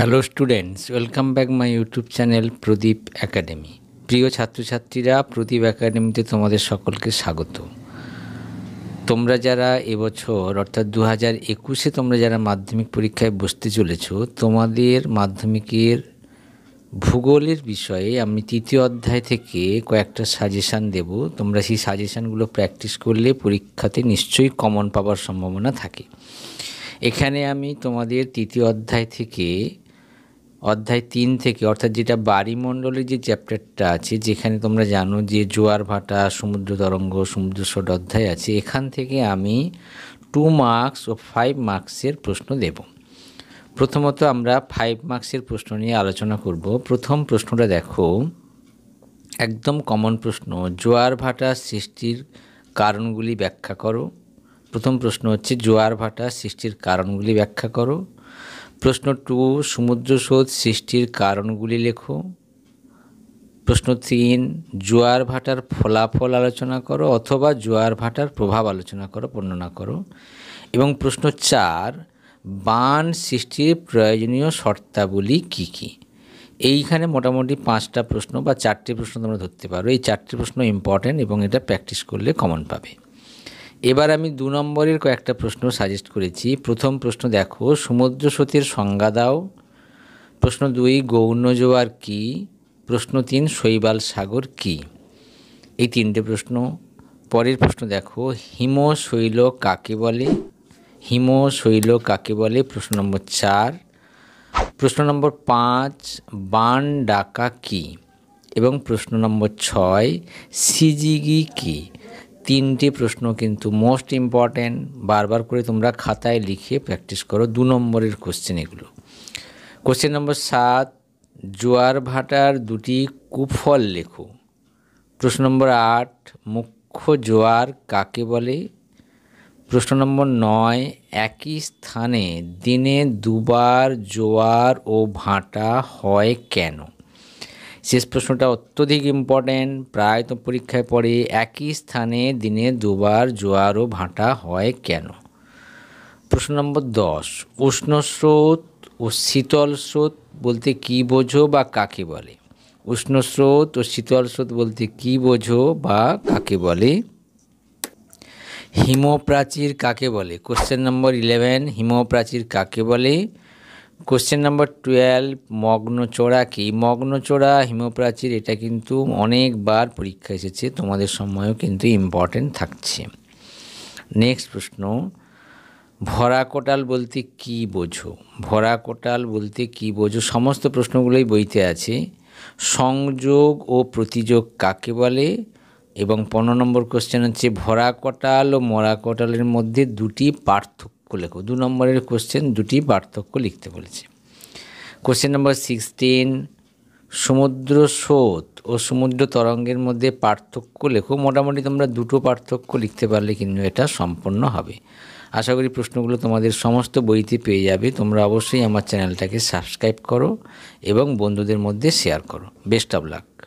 hello students welcome back my YouTube channel Pradeep academy প্রিয় ছাত্রছাত্রীরা প্রদীপ একাডেমিতে তোমাদের সকলকে স্বাগত তোমরা যারা এবছর অর্থাৎ দু হাজার একুশে তোমরা যারা মাধ্যমিক পরীক্ষায় বসতে চলেছ তোমাদের মাধ্যমিকের ভূগোলের বিষয়ে আমি তৃতীয় অধ্যায় থেকে কয়েকটা সাজেশান দেব তোমরা সেই সাজেশানগুলো প্র্যাকটিস করলে পরীক্ষাতে নিশ্চয়ই কমন পাওয়ার সম্ভাবনা থাকে এখানে আমি তোমাদের তৃতীয় অধ্যায় থেকে অধ্যায় তিন থেকে অর্থাৎ যেটা বাড়িমণ্ডলের যে চ্যাপ্টারটা আছে যেখানে তোমরা জানো যে জোয়ার ভাটা সমুদ্র তরঙ্গ সমুদ্র শট অধ্যায় আছে এখান থেকে আমি টু মার্কস ও ফাইভ মার্কসের প্রশ্ন দেব প্রথমত আমরা ফাইভ মার্কসের প্রশ্ন নিয়ে আলোচনা করব প্রথম প্রশ্নটা দেখো একদম কমন প্রশ্ন জোয়ার ভাটা সৃষ্টির কারণগুলি ব্যাখ্যা করো প্রথম প্রশ্ন হচ্ছে জোয়ার ভাটা সৃষ্টির কারণগুলি ব্যাখ্যা করো প্রশ্ন টু সমুদ্র স্রোত সৃষ্টির কারণগুলি লেখো প্রশ্ন তিন জোয়ার ভাটার ফলাফল আলোচনা করো অথবা জোয়ার ভাটার প্রভাব আলোচনা করো বর্ণনা করো এবং প্রশ্ন চার বান সৃষ্টির প্রয়োজনীয় শর্তাবলী কী কী এইখানে মোটামুটি পাঁচটা প্রশ্ন বা চারটি প্রশ্ন তোমরা ধরতে পারো এই চারটি প্রশ্ন ইম্পর্ট্যান্ট এবং এটা প্র্যাকটিস করলে কমন পাবে এবার আমি দু নম্বরের কয়েকটা প্রশ্ন সাজেস্ট করেছি প্রথম প্রশ্ন দেখো সমুদ্র সতীর সংজ্ঞা দাও প্রশ্ন দুই গৌণ জোয়ার কী প্রশ্ন তিন শৈবাল সাগর কি এই তিনটে প্রশ্ন পরের প্রশ্ন দেখো হিম শৈল কাকে বলে হিম শৈল কাকে বলে প্রশ্ন নম্বর চার প্রশ্ন নম্বর পাঁচ বান ডাকা কি এবং প্রশ্ন নম্বর ছয় সিজিগি কি তিনটি প্রশ্ন কিন্তু মোস্ট ইম্পর্ট্যান্ট বারবার করে তোমরা খাতায় লিখে প্র্যাকটিস করো দু নম্বরের কোশ্চেন এগুলো কোশ্চেন নম্বর সাত জোয়ার ভাটার দুটি কুফল লেখো প্রশ্ন নম্বর আট মুখ্য জোয়ার কাকে বলে প্রশ্ন নম্বর নয় একই স্থানে দিনে দুবার জোয়ার ও ভাটা হয় কেন শেষ প্রশ্নটা অত্যধিক ইম্পর্ট্যান্ট প্রায় তো পরীক্ষায় পড়ে একই স্থানে দিনে দুবার জোয়ার ও ভাঁটা হয় কেন প্রশ্ন নম্বর দশ উষ্ণ স্রোত ও শীতল স্রোত বলতে কি বোঝো বা কাকে বলে উষ্ণ স্রোত ও শীতল স্রোত বলতে কি বোঝো বা কাকে বলে হিমপ্রাচীর কাকে বলে কোশ্চেন নম্বর ইলেভেন হিমপ্রাচীর কাকে বলে কোশ্চেন নাম্বার টুয়েলভ মগ্নচোড়া কি মগ্নচোড়া হিমপ্রাচীর এটা কিন্তু অনেকবার পরীক্ষা এসেছে তোমাদের সময়ও কিন্তু ইম্পর্টেন্ট থাকছে নেক্সট প্রশ্ন ভরা কোটাল বলতে কি বোঝো ভরা কোটাল বলতে কি বোঝো সমস্ত প্রশ্নগুলোই বইতে আছে সংযোগ ও প্রতিযোগ কাকে বলে এবং পনেরো নম্বর কোশ্চেন হচ্ছে ভরা কোটাল ও মরা কোটালের মধ্যে দুটি পার্থক্য লেখো দু নম্বরের কোশ্চেন দুটি পার্থক্য লিখতে বলেছে কোশ্চেন নম্বর সিক্সটিন সমুদ্র স্রোত ও সমুদ্র তরঙ্গের মধ্যে পার্থক্য লেখো মোটামুটি তোমরা দুটো পার্থক্য লিখতে পারলে কিন্তু এটা সম্পন্ন হবে আশা করি প্রশ্নগুলো তোমাদের সমস্ত বইতে পেয়ে যাবে তোমরা অবশ্যই আমার চ্যানেলটাকে সাবস্ক্রাইব করো এবং বন্ধুদের মধ্যে শেয়ার করো বেস্ট অফ লাক